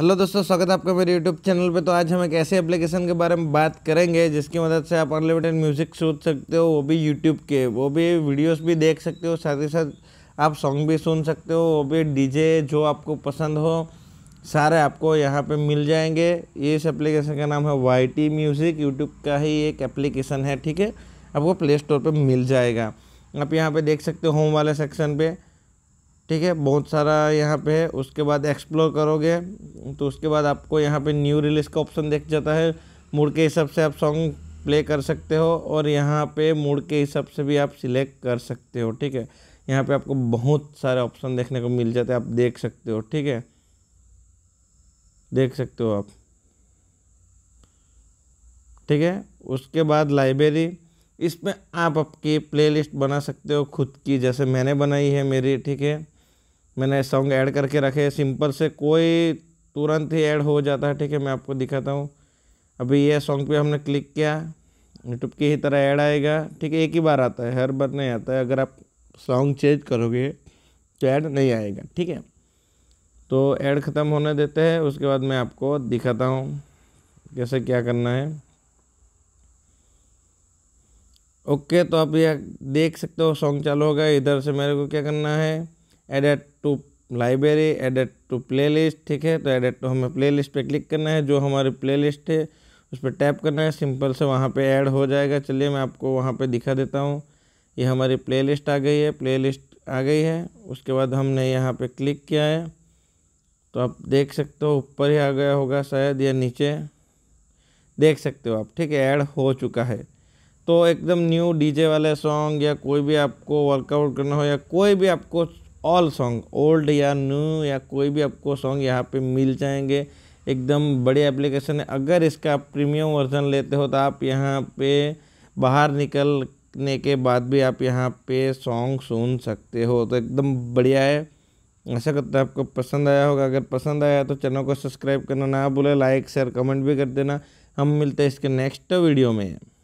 hello दोस्तों स्वागत है आपका मेरे यूट्यूब चैनल पे तो आज हम एक ऐसे एप्लीकेशन के बारे में बात करेंगे जिसकी मदद से आप अनलिमिटेड म्यूज़िक सुन सकते हो वो भी यूट्यूब के वो भी वीडियोस भी देख सकते हो साथ ही साथ आप सॉन्ग भी सुन सकते हो वो भी डीजे जो आपको पसंद हो सारे आपको यहाँ पे मिल जाएंगे इस एप्लीकेशन का नाम है वाई म्यूज़िक यूट्यूब का ही एक एप्लीकेशन है ठीक है आपको प्ले स्टोर पर मिल जाएगा आप यहाँ पर देख सकते हो होम वाले सेक्शन पर ठीक है बहुत सारा यहाँ पे है उसके बाद एक्सप्लोर करोगे तो उसके बाद आपको यहाँ पे न्यू रिलीज़ का ऑप्शन देख जाता है मूड के हिसाब से आप सॉन्ग प्ले कर सकते हो और यहाँ पे मूड के हिसाब से भी आप सिलेक्ट कर सकते हो ठीक है यहाँ पे आपको बहुत सारे ऑप्शन देखने को मिल जाते हैं आप देख सकते हो ठीक है देख सकते हो आप ठीक है उसके बाद लाइब्रेरी इसमें आप आपकी प्लेलिस्ट बना सकते हो खुद की जैसे मैंने बनाई है मेरी ठीक है मैंने सॉन्ग ऐड करके रखे सिंपल से कोई तुरंत ही ऐड हो जाता है ठीक है मैं आपको दिखाता हूँ अभी ये सॉन्ग पे हमने क्लिक किया यूट्यूब की ही तरह ऐड आएगा ठीक है एक ही बार आता है हर बार नहीं आता है अगर आप सॉन्ग चेंज करोगे तो ऐड नहीं आएगा ठीक है तो ऐड ख़त्म होने देते हैं उसके बाद मैं आपको दिखाता हूँ कैसे क्या करना है ओके तो आप यह देख सकते हो सॉन्ग चालू होगा इधर से मेरे को क्या करना है edit to library added to playlist ठीक है तो एडेड टू हमें प्लेलिस्ट पे क्लिक करना है जो हमारी प्लेलिस्ट है उस पर टैप करना है सिंपल से वहाँ पे ऐड हो जाएगा चलिए मैं आपको वहाँ पे दिखा देता हूँ ये हमारी प्लेलिस्ट आ गई है प्लेलिस्ट आ गई है उसके बाद हमने यहाँ पे क्लिक किया है तो आप देख सकते हो ऊपर ही आ गया होगा शायद या नीचे देख सकते हो आप ठीक है ऐड हो चुका है तो एकदम न्यू डीजे वाले सॉन्ग या कोई भी आपको वर्कआउट करना हो या कोई भी आपको ऑल सॉन्ग ओल्ड या न्यू या कोई भी आपको सॉन्ग यहाँ पे मिल जाएंगे एकदम बड़े एप्लीकेशन है अगर इसका आप प्रीमियम वर्जन लेते हो तो आप यहाँ पे बाहर निकलने के बाद भी आप यहाँ पे सॉन्ग सुन सकते हो तो एकदम बढ़िया है ऐसा करते हैं आपको पसंद आया होगा अगर पसंद आया तो चैनल को सब्सक्राइब करना ना भूलें लाइक शेयर कमेंट भी कर देना हम मिलते हैं इसके नेक्स्ट वीडियो में